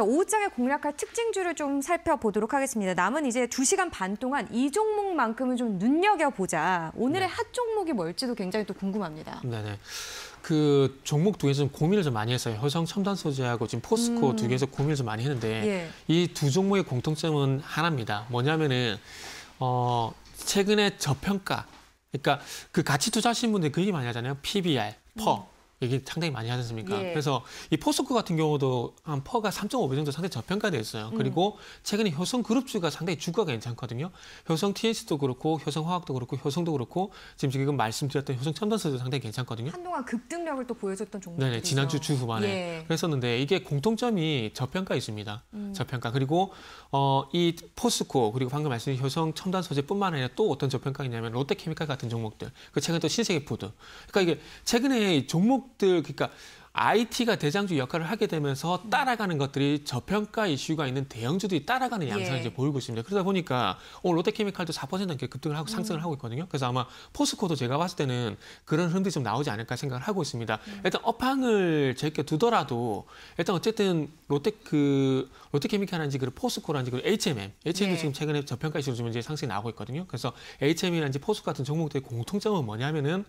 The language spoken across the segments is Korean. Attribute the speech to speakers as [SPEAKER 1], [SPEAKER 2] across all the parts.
[SPEAKER 1] 오후장에 공략할 특징주를 좀 살펴보도록 하겠습니다. 남은 이제 두시간반 동안 이 종목만큼은 좀 눈여겨보자. 오늘의 네. 핫 종목이 뭘지도 굉장히 또 궁금합니다.
[SPEAKER 2] 네네. 그 종목 두개좀 고민을 좀 많이 했어요. 효성 첨단 소재하고 지금 포스코 음. 두 개에서 고민을 좀 많이 했는데 예. 이두 종목의 공통점은 하나입니다. 뭐냐면은 어 최근에 저평가 그러니까 그 가치 투자하신 분들 이그 얘기 많이 하잖아요. PBR, 퍼. 음. 얘기 상당히 많이 하지 않습니까? 예. 그래서 이 포스코 같은 경우도 한 퍼가 3.5배 정도 상당히 저평가돼 있어요. 음. 그리고 최근에 효성 그룹주가 상당히 주가가 괜찮거든요. 효성 t s 도 그렇고 효성 화학도 그렇고 효성도 그렇고 지금 지금 말씀드렸던 효성 첨단서도 상당히 괜찮거든요.
[SPEAKER 1] 한동안 급등력을 또 보여줬던 종목이 네네, 지난주
[SPEAKER 2] 주 후반에 예. 그랬었는데 이게 공통점이 저평가 있습니다. 음. 저평가 그리고 어, 이 포스코 그리고 방금 말씀드린 효성 첨단 소재뿐만 아니라 또 어떤 저평가 있냐면 롯데케미칼 같은 종목들. 그 최근 또 신세계푸드. 그러니까 이게 최근에 종목 한들 그러니까 IT가 대장주 역할을 하게 되면서 음. 따라가는 것들이 저평가 이슈가 있는 대형주들이 따라가는 예. 양상을 예. 이제 보이고 있습니다. 그러다 보니까 오늘 롯데케미칼도 4% 넘게 급등을 하고 상승을 음. 하고 있거든요. 그래서 아마 포스코도 제가 봤을 때는 그런 흐름들이 좀 나오지 않을까 생각을 하고 있습니다. 음. 일단 업황을 제껴 두더라도 일단 어쨌든 롯데 그 롯데케미칼인지 그 포스코라든지 그 HMM, HMM도 예. 지금 최근에 저평가 이슈로 좀 이제 상승이 나오고 있거든요. 그래서 HMM이라든지 포스코 같은 종목들의 공통점은 뭐냐면은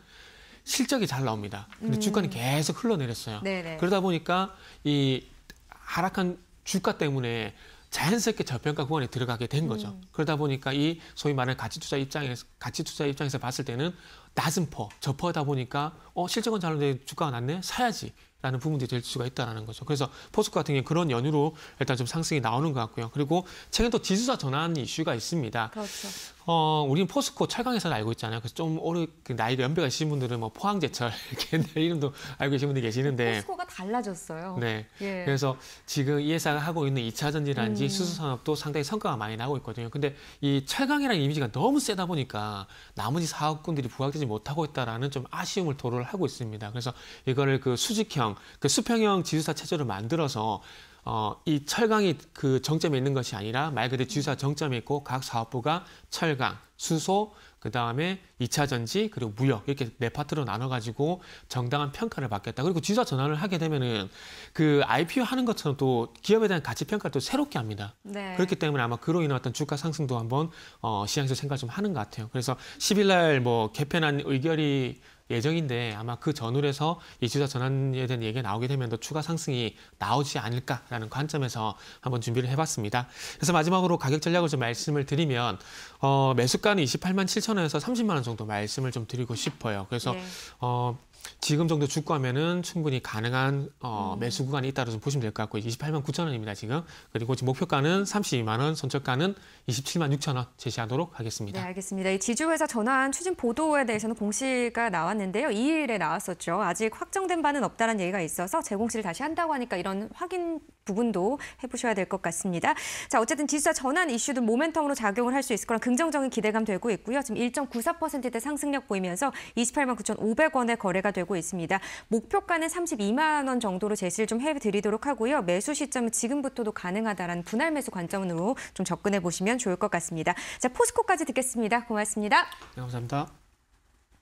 [SPEAKER 2] 실적이 잘 나옵니다. 근데 음. 주가는 계속 흘러내렸어요. 네네. 그러다 보니까 이 하락한 주가 때문에 자연스럽게 저평가 구간에 들어가게 된 거죠. 음. 그러다 보니까 이 소위 말하는 가치 투자 입장에서 가치 투자 입장에서 봤을 때는 낮은 퍼, 저퍼다 보니까 어 실적은 잘 나는데 주가가 낮네 사야지. 라는 부분들이 될 수가 있다라는 거죠. 그래서 포스코 같은 경우 그런 연유로 일단 좀 상승이 나오는 것 같고요. 그리고 최근 또 지수사 전환 이슈가 있습니다. 그렇죠. 어, 우리는 포스코 철강에서 알고 있잖아요. 그래서 좀 오래 그 나이가 연배가 있으신 분들은 뭐 포항제철 이렇게 이름도 알고 계신 분들이 계시는데 포스코가
[SPEAKER 1] 달라졌어요. 네.
[SPEAKER 2] 예. 그래서 지금 이 회사가 하고 있는 이차 전지라든지 음. 수소 산업도 상당히 성과가 많이 나고 오 있거든요. 근데 이 철강이라는 이미지가 너무 세다 보니까 나머지 사업군들이 부각되지 못하고 있다라는 좀 아쉬움을 토로를 하고 있습니다. 그래서 이거를 그 수직형, 그 수평형 지수사 체제로 만들어서 어, 이 철강이 그 정점에 있는 것이 아니라 말 그대로 지주사 정점에 있고 각 사업부가 철강, 수소, 그 다음에 2차 전지, 그리고 무역 이렇게 네 파트로 나눠가지고 정당한 평가를 받겠다. 그리고 지주사 전환을 하게 되면은 그 IPO 하는 것처럼 또 기업에 대한 가치 평가를 또 새롭게 합니다. 네. 그렇기 때문에 아마 그로 인한 어떤 주가 상승도 한번 어, 시장에서 생각 좀 하는 것 같아요. 그래서 10일 날뭐 개편한 의결이 예정인데 아마 그 전후에서 이주사 전환에 대한 얘기가 나오게 되면 더 추가 상승이 나오지 않을까라는 관점에서 한번 준비를 해봤습니다. 그래서 마지막으로 가격 전략을 좀 말씀을 드리면 어, 매수가는 28만 7천 원에서 30만 원 정도 말씀을 좀 드리고 싶어요. 그래서 네. 어, 지금 정도 주가면은 충분히 가능한 어, 매수 구간이 있다고 좀 보시면 될 것 같고 28만 9천 원입니다 지금 그리고 지금 목표가는 32만 원, 선적가는 27만 6천 원 제시하도록 하겠습니다.
[SPEAKER 1] 네, 알겠습니다. 이 지주회사 전환 추진 보도에 대해서는 공시가 나왔는데요. 2일에 나왔었죠. 아직 확정된 바는 없다는 얘기가 있어서 재공시를 다시 한다고 하니까 이런 확인 부분도 해보셔야 될 것 같습니다. 자, 어쨌든 지수사 전환 이슈도 모멘텀으로 작용을 할 수 있을 거란 긍정적인 기대감 되고 있고요. 지금 1.94%대 상승력 보이면서 28만 9,500원의 거래가 거래가 되고 있습니다. 목표가는 32만 원 정도로 제시를 좀 해드리도록 하고요. 매수 시점은 지금부터도 가능하다라는 분할 매수 관점으로 좀 접근해 보시면 좋을 것 같습니다. 자 포스코까지 듣겠습니다. 고맙습니다.
[SPEAKER 2] 네, 감사합니다.